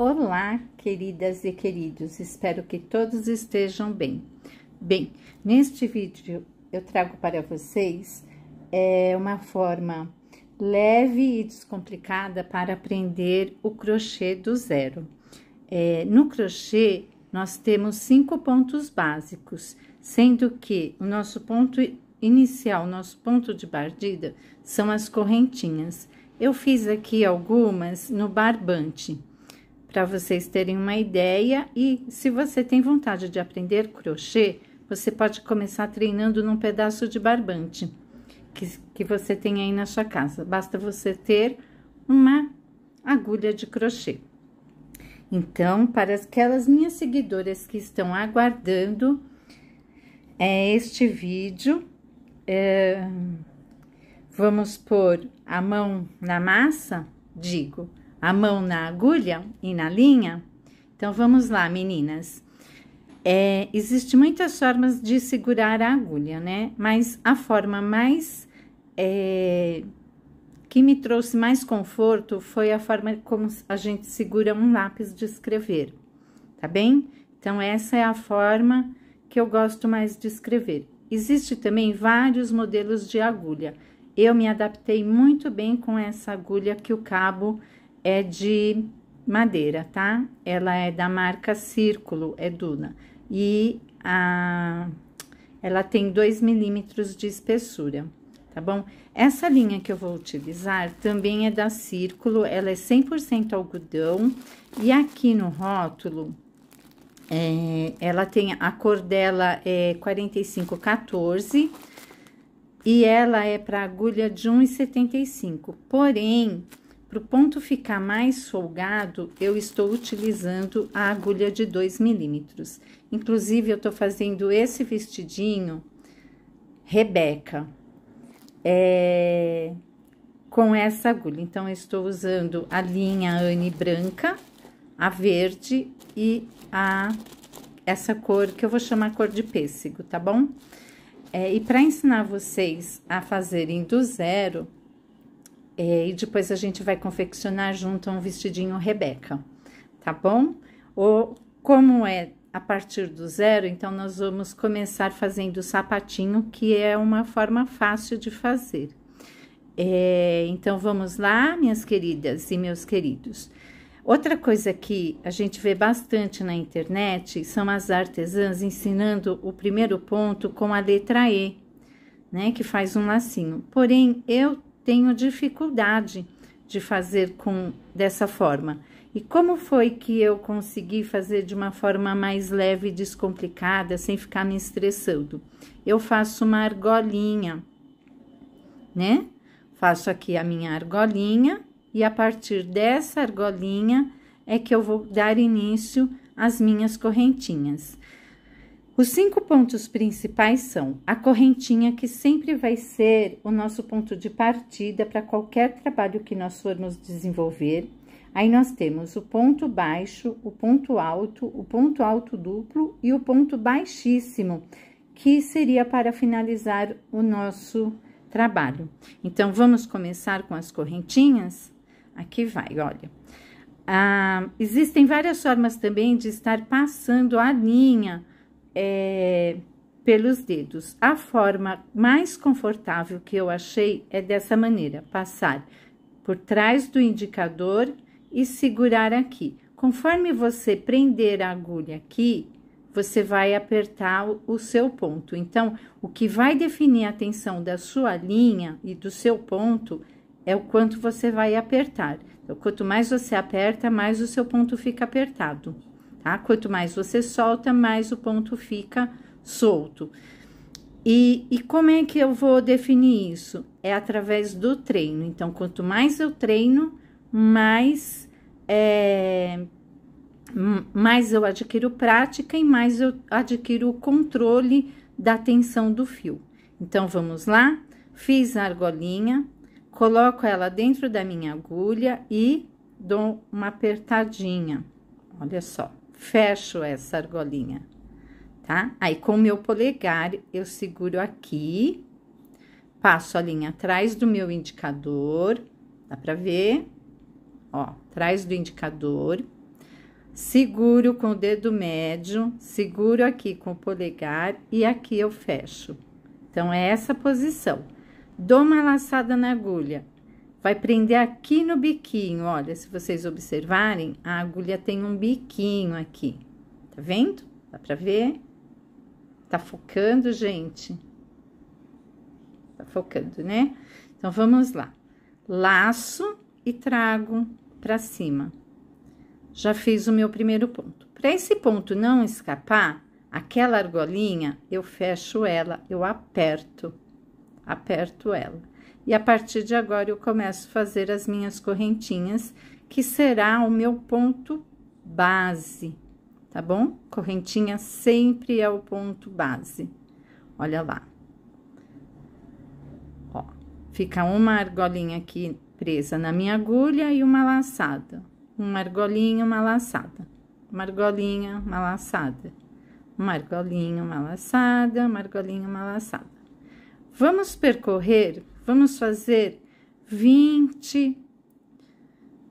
Olá, queridas e queridos, espero que todos estejam bem. Bem, neste vídeo eu trago para vocês é, uma forma leve e descomplicada para aprender o crochê do zero. É, no crochê, nós temos cinco pontos básicos, sendo que o nosso ponto inicial, nosso ponto de partida, são as correntinhas. Eu fiz aqui algumas no barbante para vocês terem uma ideia. E se você tem vontade de aprender crochê, você pode começar treinando num pedaço de barbante que, que você tem aí na sua casa. Basta você ter uma agulha de crochê. Então, para aquelas minhas seguidoras que estão aguardando é, este vídeo, é, vamos pôr a mão na massa, digo, a mão na agulha e na linha? Então vamos lá, meninas. É, existe muitas formas de segurar a agulha, né? Mas a forma mais é, que me trouxe mais conforto foi a forma como a gente segura um lápis de escrever, tá bem? Então, essa é a forma que eu gosto mais de escrever. Existe também vários modelos de agulha. Eu me adaptei muito bem com essa agulha que o cabo é de madeira, tá? Ela é da marca Círculo, é Duna. E a, ela tem 2 milímetros de espessura, tá bom? Essa linha que eu vou utilizar também é da Círculo, ela é 100% algodão. E aqui no rótulo, é, ela tem, a cor dela é 4514 e ela é para agulha de 1,75. Porém, para o ponto ficar mais folgado, eu estou utilizando a agulha de 2 milímetros. Inclusive, eu estou fazendo esse vestidinho, Rebeca, é, com essa agulha. Então, eu estou usando a linha Anne branca, a verde e a essa cor que eu vou chamar cor de pêssego, tá bom? É, e para ensinar vocês a fazerem do zero, é, e depois a gente vai confeccionar junto um vestidinho Rebeca, tá bom? Ou como é a partir do zero, então nós vamos começar fazendo o sapatinho, que é uma forma fácil de fazer. É, então vamos lá, minhas queridas e meus queridos. Outra coisa que a gente vê bastante na internet são as artesãs ensinando o primeiro ponto com a letra E, né, que faz um lacinho. Porém, eu tenho dificuldade de fazer com dessa forma. E como foi que eu consegui fazer de uma forma mais leve e descomplicada, sem ficar me estressando? Eu faço uma argolinha, né? Faço aqui a minha argolinha e a partir dessa argolinha é que eu vou dar início às minhas correntinhas. Os cinco pontos principais são a correntinha, que sempre vai ser o nosso ponto de partida para qualquer trabalho que nós formos desenvolver. Aí nós temos o ponto baixo, o ponto alto, o ponto alto duplo e o ponto baixíssimo, que seria para finalizar o nosso trabalho. Então, vamos começar com as correntinhas? Aqui vai, olha. Ah, existem várias formas também de estar passando a linha é, pelos dedos. A forma mais confortável que eu achei é dessa maneira: passar por trás do indicador e segurar aqui. Conforme você prender a agulha aqui, você vai apertar o seu ponto. Então, o que vai definir a tensão da sua linha e do seu ponto é o quanto você vai apertar. Então, quanto mais você aperta, mais o seu ponto fica apertado tá? Quanto mais você solta, mais o ponto fica solto. E, e como é que eu vou definir isso? É através do treino. Então, quanto mais eu treino, mais é, mais eu adquiro prática e mais eu adquiro o controle da tensão do fio. Então vamos lá? Fiz a argolinha, coloco ela dentro da minha agulha e dou uma apertadinha. Olha só fecho essa argolinha, tá? Aí, com o meu polegar, eu seguro aqui, passo a linha atrás do meu indicador, dá pra ver? Ó, atrás do indicador, seguro com o dedo médio, seguro aqui com o polegar e aqui eu fecho. Então, é essa posição. Dou uma laçada na agulha, Vai prender aqui no biquinho, olha, se vocês observarem, a agulha tem um biquinho aqui. Tá vendo? Dá pra ver? Tá focando, gente? Tá focando, né? Então, vamos lá. Laço e trago pra cima. Já fiz o meu primeiro ponto. Para esse ponto não escapar, aquela argolinha, eu fecho ela, eu aperto, aperto ela e a partir de agora eu começo a fazer as minhas correntinhas, que será o meu ponto base, tá bom? Correntinha sempre é o ponto base. Olha lá. Ó, fica uma argolinha aqui presa na minha agulha e uma laçada. Uma argolinha, uma laçada. Uma argolinha, uma laçada. Uma argolinha, uma laçada, uma argolinha, uma laçada. Vamos percorrer Vamos fazer 20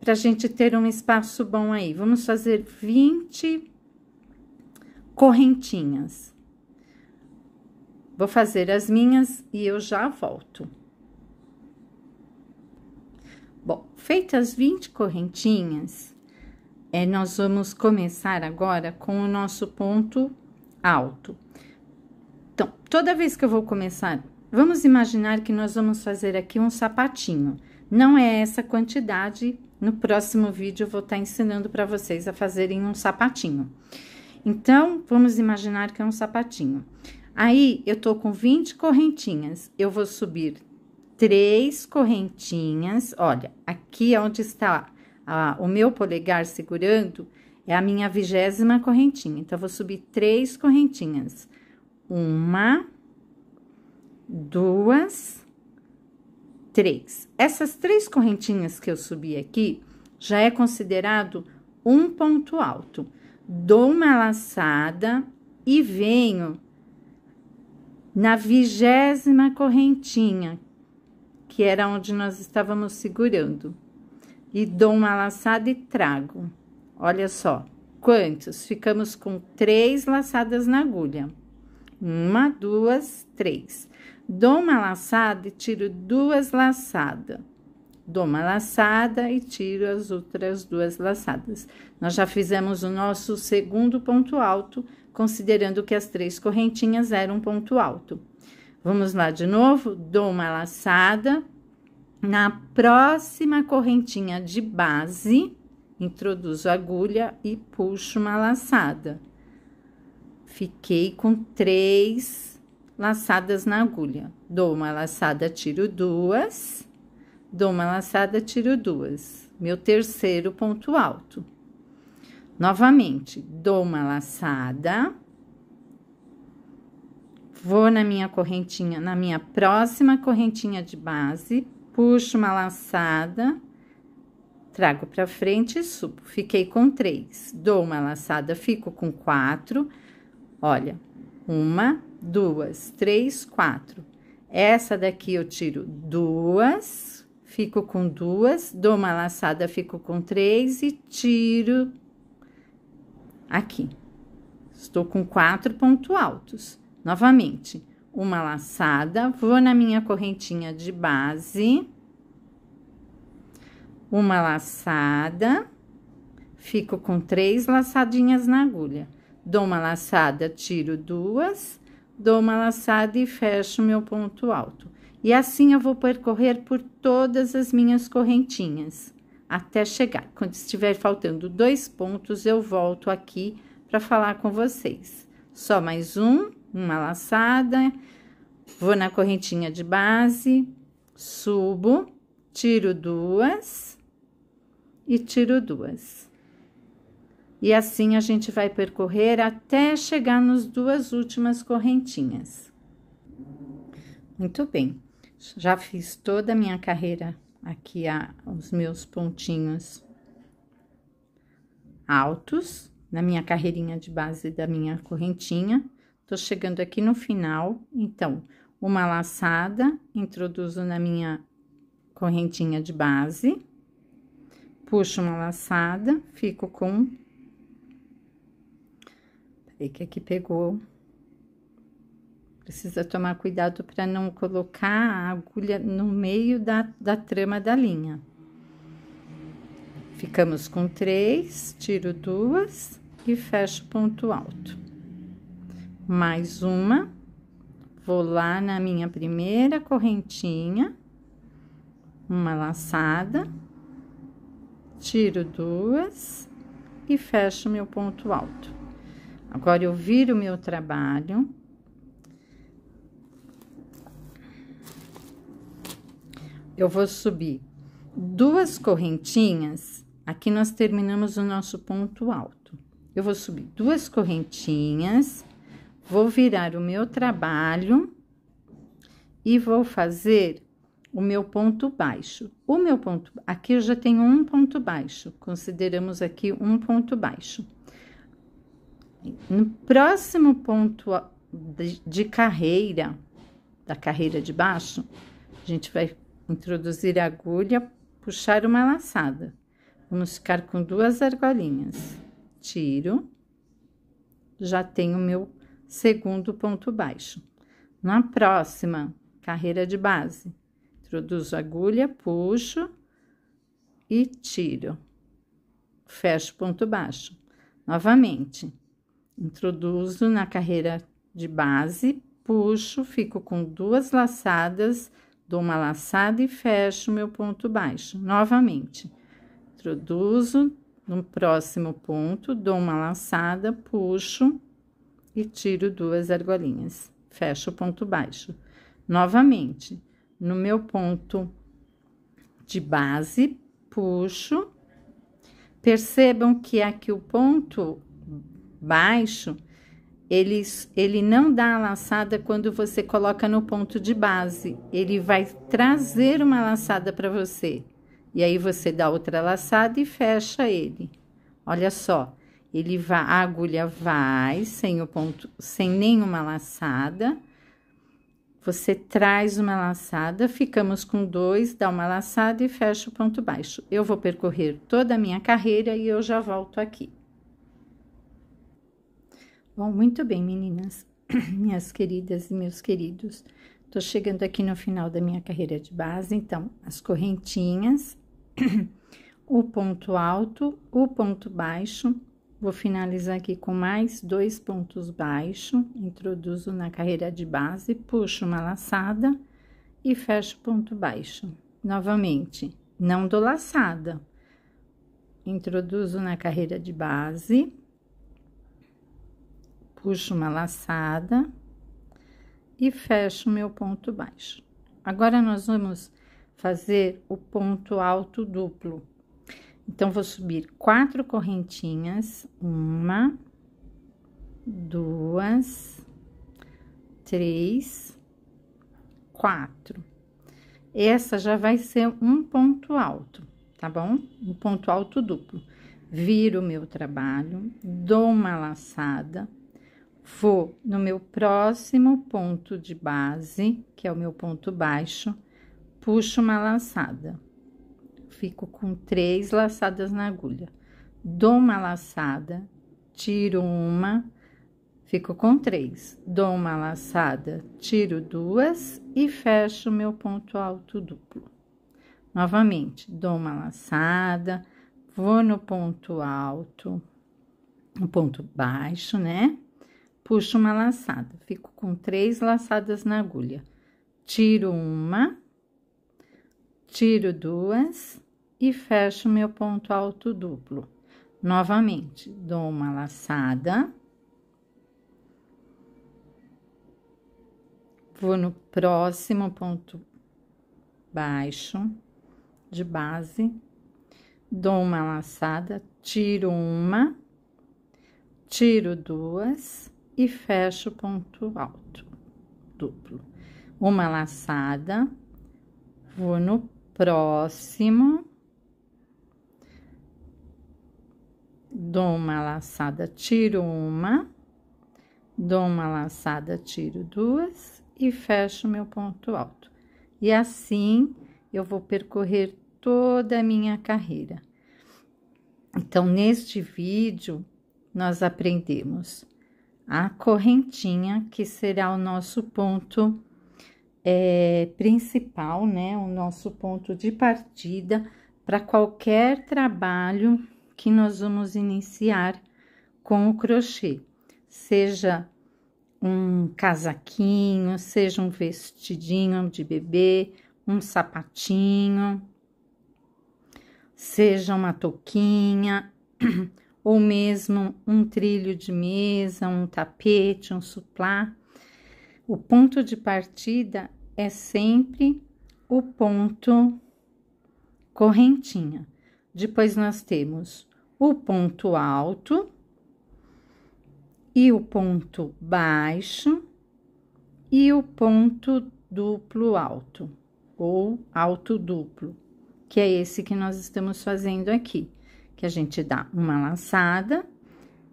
para a gente ter um espaço bom aí. Vamos fazer 20 correntinhas. Vou fazer as minhas e eu já volto. Bom, feitas 20 correntinhas, é, nós vamos começar agora com o nosso ponto alto. Então, toda vez que eu vou começar Vamos imaginar que nós vamos fazer aqui um sapatinho. Não é essa quantidade. No próximo vídeo eu vou estar tá ensinando para vocês a fazerem um sapatinho. Então, vamos imaginar que é um sapatinho. Aí, eu tô com 20 correntinhas. Eu vou subir três correntinhas. Olha, aqui é onde está a, o meu polegar segurando, é a minha vigésima correntinha. Então, eu vou subir três correntinhas. Uma, duas, três. Essas três correntinhas que eu subi aqui já é considerado um ponto alto. Dou uma laçada e venho na vigésima correntinha, que era onde nós estávamos segurando. E dou uma laçada e trago. Olha só, quantos? Ficamos com três laçadas na agulha. Uma, duas, três. Dou uma laçada e tiro duas laçadas. Dou uma laçada e tiro as outras duas laçadas. Nós já fizemos o nosso segundo ponto alto, considerando que as três correntinhas eram um ponto alto. Vamos lá de novo? Dou uma laçada. Na próxima correntinha de base, introduzo a agulha e puxo uma laçada. Fiquei com três laçadas na agulha. Dou uma laçada, tiro duas. Dou uma laçada, tiro duas. Meu terceiro ponto alto. Novamente, dou uma laçada. Vou na minha correntinha, na minha próxima correntinha de base, puxo uma laçada, trago para frente e subo. Fiquei com três. Dou uma laçada, fico com quatro. Olha, uma, duas, três, quatro. Essa daqui eu tiro duas, fico com duas, dou uma laçada, fico com três e tiro aqui. Estou com quatro pontos altos. Novamente, uma laçada, vou na minha correntinha de base, uma laçada, fico com três laçadinhas na agulha. Dou uma laçada, tiro duas, dou uma laçada e fecho meu ponto alto. E assim eu vou percorrer por todas as minhas correntinhas até chegar. Quando estiver faltando dois pontos, eu volto aqui para falar com vocês. Só mais um, uma laçada, vou na correntinha de base, subo, tiro duas e tiro duas. E assim a gente vai percorrer até chegar nas duas últimas correntinhas. Muito bem, já fiz toda a minha carreira aqui, os meus pontinhos altos na minha carreirinha de base da minha correntinha. Tô chegando aqui no final, então, uma laçada, introduzo na minha correntinha de base, puxo uma laçada, fico com Sei é que aqui pegou. Precisa tomar cuidado para não colocar a agulha no meio da, da trama da linha. Ficamos com três, tiro duas e fecho ponto alto. Mais uma, vou lá na minha primeira correntinha, uma laçada, tiro duas e fecho meu ponto alto. Agora, eu viro o meu trabalho. Eu vou subir duas correntinhas. Aqui nós terminamos o nosso ponto alto. Eu vou subir duas correntinhas, vou virar o meu trabalho e vou fazer o meu ponto baixo. O meu ponto aqui eu já tenho um ponto baixo, consideramos aqui um ponto baixo. No próximo ponto de, carreira, da carreira de baixo, a gente vai introduzir a agulha, puxar uma laçada. Vamos ficar com duas argolinhas. Tiro, já tenho meu segundo ponto baixo. Na próxima carreira de base, introduzo a agulha, puxo e tiro. Fecho ponto baixo. Novamente, Introduzo na carreira de base, puxo, fico com duas laçadas, dou uma laçada e fecho meu ponto baixo. Novamente, introduzo no próximo ponto, dou uma laçada, puxo e tiro duas argolinhas. Fecho o ponto baixo. Novamente, no meu ponto de base, puxo. Percebam que aqui o ponto baixo, ele, ele não dá a laçada quando você coloca no ponto de base. Ele vai trazer uma laçada para você. E aí você dá outra laçada e fecha ele. Olha só, ele vai, a agulha vai sem o ponto, sem nenhuma laçada. Você traz uma laçada, ficamos com dois, dá uma laçada e fecha o ponto baixo. Eu vou percorrer toda a minha carreira e eu já volto aqui. Bom, muito bem, meninas, minhas queridas e meus queridos. Tô chegando aqui no final da minha carreira de base, então, as correntinhas, o ponto alto, o ponto baixo. Vou finalizar aqui com mais dois pontos baixos, introduzo na carreira de base, puxo uma laçada e fecho ponto baixo. Novamente, não dou laçada. Introduzo na carreira de base puxo uma laçada e fecho meu ponto baixo. Agora, nós vamos fazer o ponto alto duplo. Então, vou subir quatro correntinhas, uma, duas, três, quatro. Essa já vai ser um ponto alto, tá bom? Um ponto alto duplo. Viro meu trabalho, dou uma laçada, Vou no meu próximo ponto de base, que é o meu ponto baixo, puxo uma laçada. Fico com três laçadas na agulha. Dou uma laçada, tiro uma, fico com três. Dou uma laçada, tiro duas e fecho meu ponto alto duplo. Novamente, dou uma laçada, vou no ponto alto, no ponto baixo, né? puxo uma laçada, fico com três laçadas na agulha. Tiro uma, tiro duas e fecho meu ponto alto duplo. Novamente, dou uma laçada, vou no próximo ponto baixo de base, dou uma laçada, tiro uma, tiro duas e fecho o ponto alto duplo. Uma laçada, vou no próximo, dou uma laçada, tiro uma, dou uma laçada, tiro duas e fecho meu ponto alto. E assim eu vou percorrer toda a minha carreira. Então, neste vídeo, nós aprendemos a correntinha, que será o nosso ponto é, principal, né? O nosso ponto de partida para qualquer trabalho que nós vamos iniciar com o crochê, seja um casaquinho, seja um vestidinho de bebê, um sapatinho, seja uma touquinha ou mesmo um trilho de mesa, um tapete, um suplá. O ponto de partida é sempre o ponto correntinha. Depois nós temos o ponto alto e o ponto baixo e o ponto duplo alto ou alto duplo, que é esse que nós estamos fazendo aqui que a gente dá uma laçada,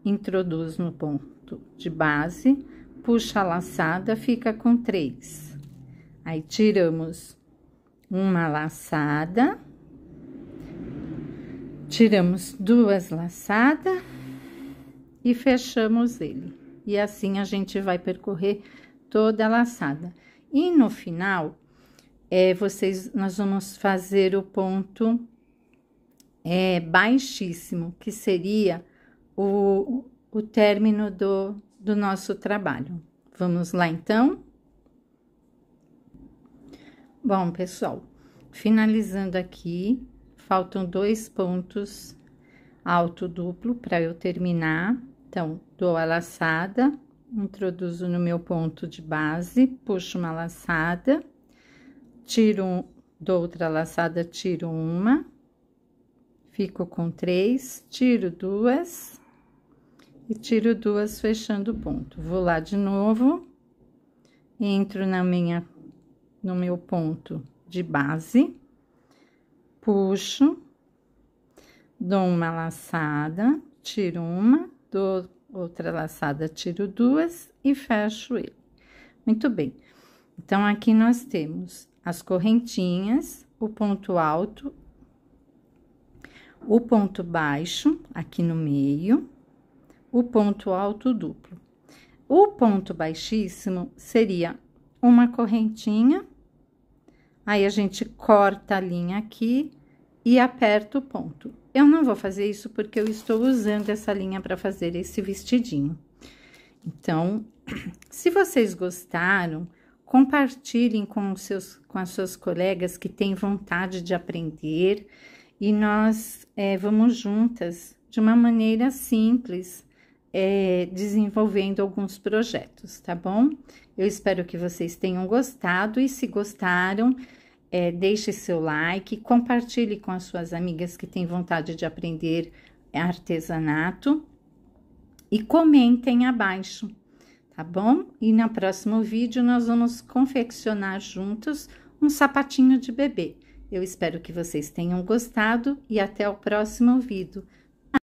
introduz no ponto de base, puxa a laçada, fica com três. Aí, tiramos uma laçada, tiramos duas laçadas e fechamos ele. E assim a gente vai percorrer toda a laçada. E no final, é, vocês, nós vamos fazer o ponto é, baixíssimo, que seria o, o término do, do nosso trabalho. Vamos lá então? Bom, pessoal, finalizando aqui, faltam dois pontos alto duplo para eu terminar. Então, dou a laçada, introduzo no meu ponto de base, puxo uma laçada, tiro, dou outra laçada, tiro uma, Fico com três, tiro duas e tiro duas fechando o ponto. Vou lá de novo, entro na minha, no meu ponto de base, puxo, dou uma laçada, tiro uma, dou outra laçada, tiro duas e fecho ele. Muito bem. Então, aqui nós temos as correntinhas, o ponto alto o ponto baixo aqui no meio, o ponto alto duplo. O ponto baixíssimo seria uma correntinha, aí a gente corta a linha aqui e aperta o ponto. Eu não vou fazer isso porque eu estou usando essa linha para fazer esse vestidinho. Então, se vocês gostaram, compartilhem com, os seus, com as suas colegas que têm vontade de aprender e nós é, vamos juntas de uma maneira simples, é, desenvolvendo alguns projetos, tá bom? Eu espero que vocês tenham gostado e se gostaram, é, deixe seu like, compartilhe com as suas amigas que têm vontade de aprender artesanato e comentem abaixo, tá bom? E no próximo vídeo nós vamos confeccionar juntos um sapatinho de bebê. Eu espero que vocês tenham gostado e até o próximo vídeo.